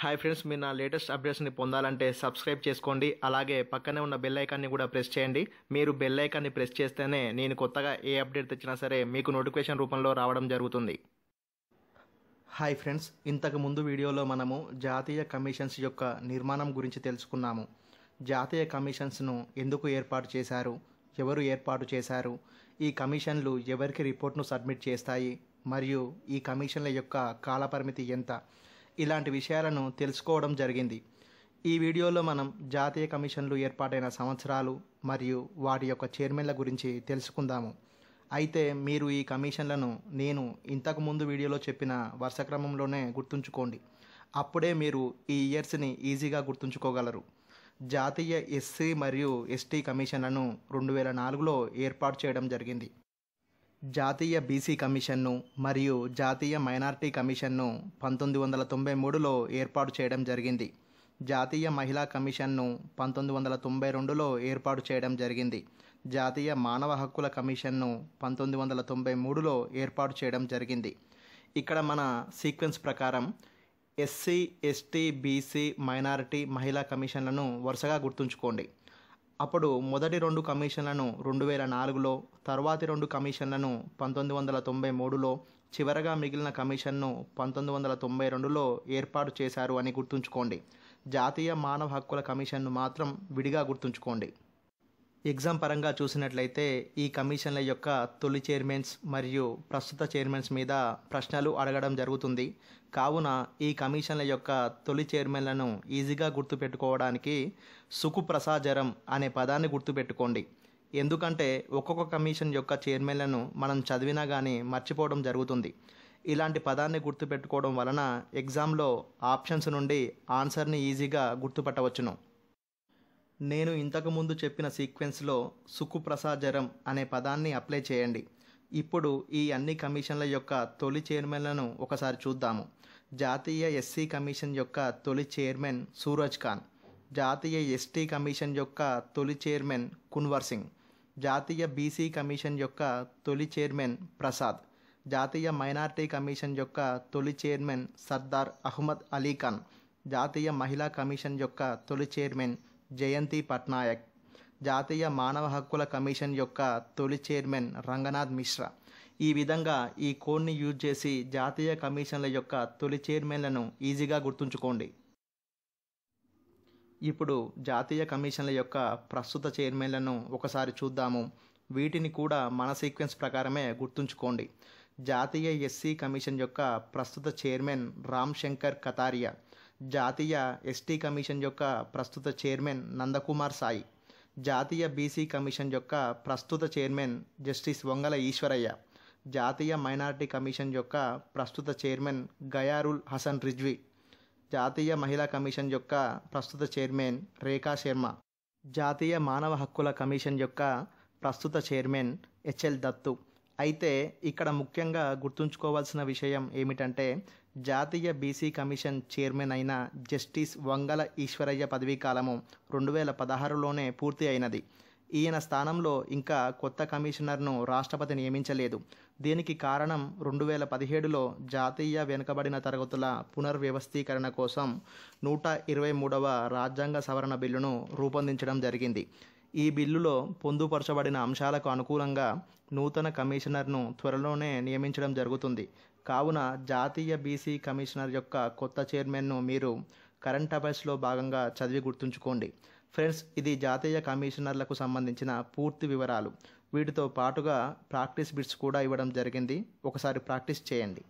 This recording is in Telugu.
హాయ్ ఫ్రెండ్స్ మీరు నా లేటెస్ట్ అప్డేట్స్ని పొందాలంటే సబ్స్క్రైబ్ చేసుకోండి అలాగే పక్కనే ఉన్న బెల్ ఐకాన్ని కూడా ప్రెస్ చేయండి మీరు బెల్ ఐకాన్ని ప్రెస్ చేస్తేనే నేను కొత్తగా ఏ అప్డేట్ తెచ్చినా సరే మీకు నోటిఫికేషన్ రూపంలో రావడం జరుగుతుంది హాయ్ ఫ్రెండ్స్ ఇంతకు ముందు వీడియోలో మనము జాతీయ కమిషన్స్ యొక్క నిర్మాణం గురించి తెలుసుకున్నాము జాతీయ కమిషన్స్ను ఎందుకు ఏర్పాటు చేశారు ఎవరు ఏర్పాటు చేశారు ఈ కమిషన్లు ఎవరికి రిపోర్ట్ను సబ్మిట్ చేస్తాయి మరియు ఈ కమిషన్ల యొక్క కాలపరిమితి ఎంత ఇలాంటి విషయాలను తెలుసుకోవడం జరిగింది ఈ వీడియోలో మనం జాతీయ కమిషన్లు ఏర్పాటైన సంవత్సరాలు మరియు వాటి యొక్క చైర్మన్ల గురించి తెలుసుకుందాము అయితే మీరు ఈ కమిషన్లను నేను ఇంతకుముందు వీడియోలో చెప్పిన వరుస క్రమంలోనే గుర్తుంచుకోండి అప్పుడే మీరు ఈ ఇయర్స్ని ఈజీగా గుర్తుంచుకోగలరు జాతీయ ఎస్సీ మరియు ఎస్టీ కమిషన్లను రెండు వేల నాలుగులో ఏర్పాటు చేయడం జరిగింది జాతీయ బీసీ కమిషన్ను మరియు జాతీయ మైనార్టీ కమిషన్ను పంతొమ్మిది వందల తొంభై మూడులో ఏర్పాటు చేయడం జరిగింది జాతీయ మహిళా కమిషన్ను పంతొమ్మిది వందల తొంభై రెండులో ఏర్పాటు చేయడం జరిగింది జాతీయ మానవ హక్కుల కమిషన్ను పంతొమ్మిది వందల తొంభై మూడులో ఏర్పాటు చేయడం జరిగింది ఇక్కడ మన సీక్వెన్స్ ప్రకారం ఎస్సీ ఎస్టీ బీసీ మైనారిటీ మహిళా కమిషన్లను వరుసగా గుర్తుంచుకోండి అప్పుడు మొదటి రెండు కమిషన్లను రెండు వేల నాలుగులో తర్వాతి రెండు కమిషన్లను పంతొమ్మిది వందల తొంభై మూడులో చివరగా మిగిలిన కమిషన్ను పంతొమ్మిది వందల తొంభై రెండులో ఏర్పాటు చేశారు అని గుర్తుంచుకోండి జాతీయ మానవ హక్కుల కమిషన్ను మాత్రం విడిగా గుర్తుంచుకోండి ఎగ్జామ్ పరంగా చూసినట్లయితే ఈ కమిషన్ల యొక్క తొలి చైర్మన్స్ మరియు ప్రస్తుత చైర్మన్స్ మీద ప్రశ్నలు అడగడం జరుగుతుంది కావున ఈ కమిషన్ల యొక్క తొలి చైర్మన్లను ఈజీగా గుర్తుపెట్టుకోవడానికి సుఖు ప్రసాజరం అనే పదాన్ని గుర్తుపెట్టుకోండి ఎందుకంటే ఒక్కొక్క కమిషన్ యొక్క చైర్మన్లను మనం చదివినా కానీ మర్చిపోవడం జరుగుతుంది ఇలాంటి పదాన్ని గుర్తుపెట్టుకోవడం వలన ఎగ్జామ్లో ఆప్షన్స్ నుండి ఆన్సర్ని ఈజీగా గుర్తుపట్టవచ్చును నేను ఇంతకుముందు చెప్పిన సీక్వెన్స్లో సుకుప్రసాజరం అనే పదాన్ని అప్లై చేయండి ఇప్పుడు ఈ అన్ని కమిషన్ల యొక్క తొలి చైర్మన్లను ఒకసారి చూద్దాము జాతీయ ఎస్సీ కమిషన్ యొక్క తొలి చైర్మన్ సూరజ్ ఖాన్ జాతీయ ఎస్టీ కమిషన్ యొక్క తొలి చైర్మన్ కున్వర్ సింగ్ జాతీయ బీసీ కమిషన్ యొక్క తొలి చైర్మన్ ప్రసాద్ జాతీయ మైనార్టీ కమిషన్ యొక్క తొలి చైర్మన్ సర్దార్ అహ్మద్ అలీ ఖాన్ జాతీయ మహిళా కమిషన్ యొక్క తొలి చైర్మన్ జయంతి పట్నాయక్ జాతీయ మానవ హక్కుల కమిషన్ యొక్క తొలి చైర్మన్ రంగనాథ్ మిశ్రా ఈ విధంగా ఈ కోడ్ని యూజ్ చేసి జాతీయ కమిషన్ల యొక్క తొలి చైర్మన్లను ఈజీగా గుర్తుంచుకోండి ఇప్పుడు జాతీయ కమిషన్ల యొక్క ప్రస్తుత చైర్మన్లను ఒకసారి చూద్దాము వీటిని కూడా మన సీక్వెన్స్ ప్రకారమే గుర్తుంచుకోండి జాతీయ ఎస్సీ కమిషన్ యొక్క ప్రస్తుత చైర్మన్ రామ్ శంకర్ కతారియా జాతీయ ఎస్టీ కమిషన్ యొక్క ప్రస్తుత చైర్మన్ నందకుమార్ సాయి జాతీయ బీసీ కమిషన్ యొక్క ప్రస్తుత చైర్మన్ జస్టిస్ వంగల ఈశ్వరయ్య జాతీయ మైనార్టీ కమిషన్ యొక్క ప్రస్తుత చైర్మన్ గయారుల్ హసన్ రిజ్వీ జాతీయ మహిళా కమిషన్ యొక్క ప్రస్తుత చైర్మన్ రేఖా శర్మ జాతీయ మానవ హక్కుల కమిషన్ యొక్క ప్రస్తుత చైర్మన్ హెచ్ఎల్ దత్తు అయితే ఇక్కడ ముఖ్యంగా గుర్తుంచుకోవాల్సిన విషయం ఏమిటంటే జాతీయ బీసీ కమిషన్ చైర్మన్ అయిన జస్టిస్ వంగల ఈశ్వరయ్య పదవీ కాలము రెండు వేల పదహారులోనే పూర్తి అయినది ఈయన స్థానంలో ఇంకా కొత్త కమిషనర్ను రాష్ట్రపతి నియమించలేదు దీనికి కారణం రెండు వేల పదిహేడులో జాతీయ వెనుకబడిన తరగతుల పునర్వ్యవస్థీకరణ కోసం నూట ఇరవై మూడవ రాజ్యాంగ సవరణ బిల్లును రూపొందించడం జరిగింది ఈ బిల్లులో పొందుపరచబడిన అంశాలకు అనుకూలంగా నూతన కమిషనర్ను త్వరలోనే నియమించడం జరుగుతుంది కావున జాతీయ బీసీ కమిషనర్ యొక్క కొత్త చైర్మన్ను మీరు కరెంట్ అఫైర్స్లో భాగంగా చదివి గుర్తుంచుకోండి ఫ్రెండ్స్ ఇది జాతీయ కమిషనర్లకు సంబంధించిన పూర్తి వివరాలు వీటితో పాటుగా ప్రాక్టీస్ బిట్స్ కూడా ఇవ్వడం జరిగింది ఒకసారి ప్రాక్టీస్ చేయండి